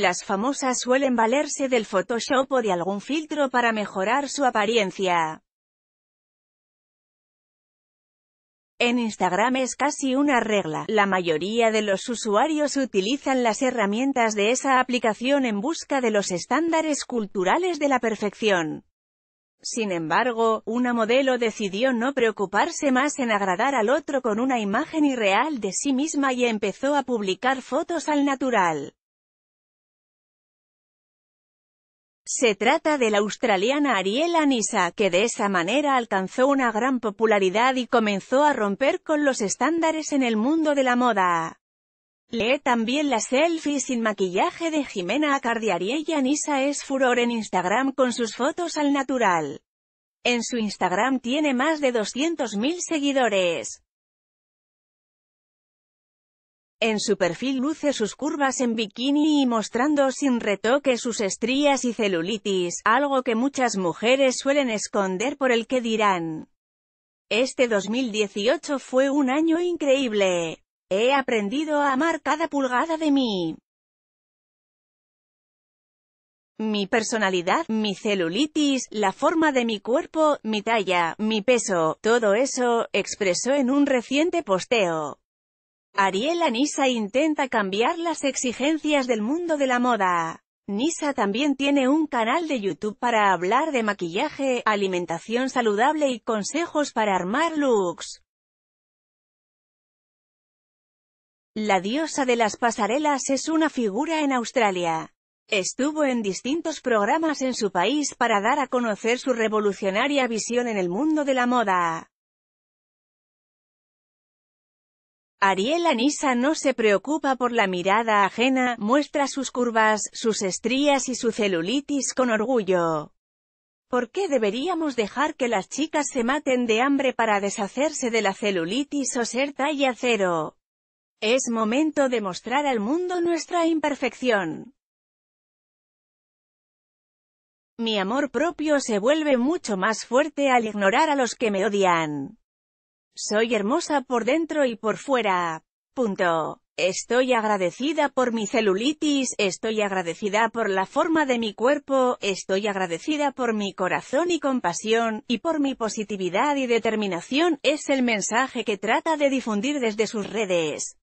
las famosas suelen valerse del Photoshop o de algún filtro para mejorar su apariencia. En Instagram es casi una regla, la mayoría de los usuarios utilizan las herramientas de esa aplicación en busca de los estándares culturales de la perfección. Sin embargo, una modelo decidió no preocuparse más en agradar al otro con una imagen irreal de sí misma y empezó a publicar fotos al natural. Se trata de la australiana Ariel Nisa, que de esa manera alcanzó una gran popularidad y comenzó a romper con los estándares en el mundo de la moda. Lee también la selfie sin maquillaje de Jimena Acardi Ariel y Anisa es furor en Instagram con sus fotos al natural. En su Instagram tiene más de 200.000 seguidores. En su perfil luce sus curvas en bikini y mostrando sin retoque sus estrías y celulitis, algo que muchas mujeres suelen esconder por el que dirán. Este 2018 fue un año increíble. He aprendido a amar cada pulgada de mí. Mi personalidad, mi celulitis, la forma de mi cuerpo, mi talla, mi peso, todo eso, expresó en un reciente posteo. Ariela Nisa intenta cambiar las exigencias del mundo de la moda. Nisa también tiene un canal de YouTube para hablar de maquillaje, alimentación saludable y consejos para armar looks. La diosa de las pasarelas es una figura en Australia. Estuvo en distintos programas en su país para dar a conocer su revolucionaria visión en el mundo de la moda. Ariel Nisa no se preocupa por la mirada ajena, muestra sus curvas, sus estrías y su celulitis con orgullo. ¿Por qué deberíamos dejar que las chicas se maten de hambre para deshacerse de la celulitis o ser talla cero? Es momento de mostrar al mundo nuestra imperfección. Mi amor propio se vuelve mucho más fuerte al ignorar a los que me odian. Soy hermosa por dentro y por fuera. Punto. Estoy agradecida por mi celulitis, estoy agradecida por la forma de mi cuerpo, estoy agradecida por mi corazón y compasión, y por mi positividad y determinación, es el mensaje que trata de difundir desde sus redes.